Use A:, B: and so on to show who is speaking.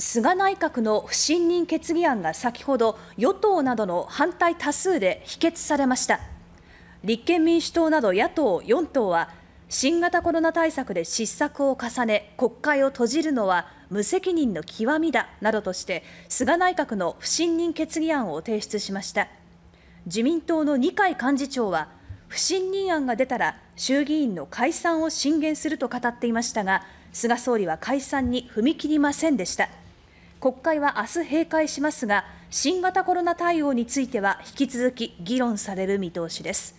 A: 菅内閣の不信任決議案が先ほど与党などの反対多数で否決されました立憲民主党など野党4党は新型コロナ対策で失策を重ね国会を閉じるのは無責任の極みだなどとして菅内閣の不信任決議案を提出しました自民党の二階幹事長は不信任案が出たら衆議院の解散を進言すると語っていましたが菅総理は解散に踏み切りませんでした。国会は明日閉会しますが新型コロナ対応については引き続き議論される見通しです。